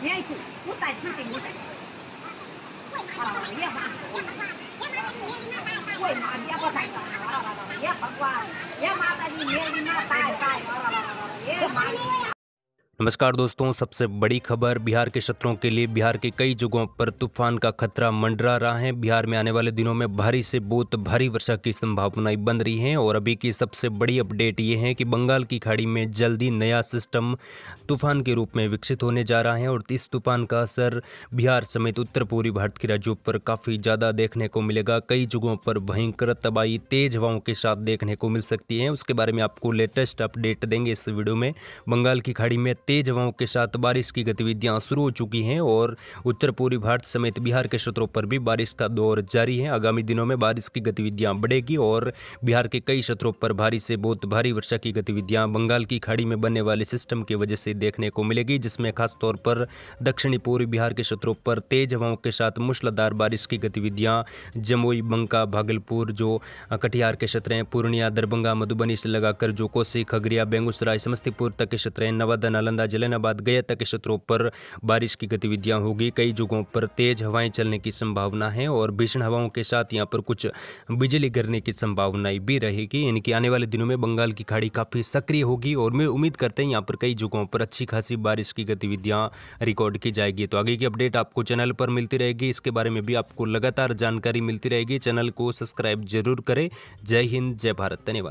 没系不带去的。喂，妈，你也不带也管，妈你，你带带，नमस्कार दोस्तों सबसे बड़ी खबर बिहार के क्षेत्रों के लिए बिहार के कई जगहों पर तूफान का खतरा मंडरा रहा है बिहार में आने वाले दिनों में भारी से बहुत भारी वर्षा की संभावनाएं बन रही हैं और अभी की सबसे बड़ी अपडेट ये है कि बंगाल की खाड़ी में जल्दी नया सिस्टम तूफान के रूप में विकसित होने जा रहा है और इस तूफान का असर बिहार समेत उत्तर पूर्वी भारत के राज्यों पर काफ़ी ज़्यादा देखने को मिलेगा कई जगहों पर भयंकर तबाही तेज हवाओं के साथ देखने को मिल सकती है उसके बारे में आपको लेटेस्ट अपडेट देंगे इस वीडियो में बंगाल की खाड़ी में तेज हवाओं के साथ बारिश की गतिविधियां शुरू हो चुकी हैं और उत्तर पूर्वी भारत समेत बिहार के क्षेत्रों पर भी बारिश का दौर जारी है आगामी दिनों में बारिश की गतिविधियां बढ़ेगी और बिहार के कई क्षेत्रों पर भारी से बहुत भारी वर्षा की गतिविधियां बंगाल की खाड़ी में बनने वाले सिस्टम की वजह से देखने को मिलेगी जिसमें खासतौर पर दक्षिणी पूर्वी बिहार के क्षेत्रों पर तेज हवाओं के साथ मूसलाधार बारिश की गतिविधियाँ जमुई बंका भागलपुर जो कटिहार के क्षेत्र हैं पूर्णिया दरभंगा मधुबनी से लगाकर जो कोसी खगड़िया बेगूसराय समस्तीपुर तक के क्षेत्र हैं नवादा नालंदा नालंदा जलेनाबाद गया तक क्षेत्रों पर बारिश की गतिविधियां होगी कई जगहों पर तेज हवाएं चलने की संभावना है और भीषण हवाओं के साथ यहाँ पर कुछ बिजली गिरने की संभावनाएं भी रहेगी यानी कि आने वाले दिनों में बंगाल की खाड़ी काफ़ी सक्रिय होगी और मैं उम्मीद करते हैं यहाँ पर कई जगहों पर अच्छी खासी बारिश की गतिविधियां रिकॉर्ड की जाएगी तो आगे की अपडेट आपको चैनल पर मिलती रहेगी इसके बारे में भी आपको लगातार जानकारी मिलती रहेगी चैनल को सब्सक्राइब जरूर करें जय हिंद जय भारत धन्यवाद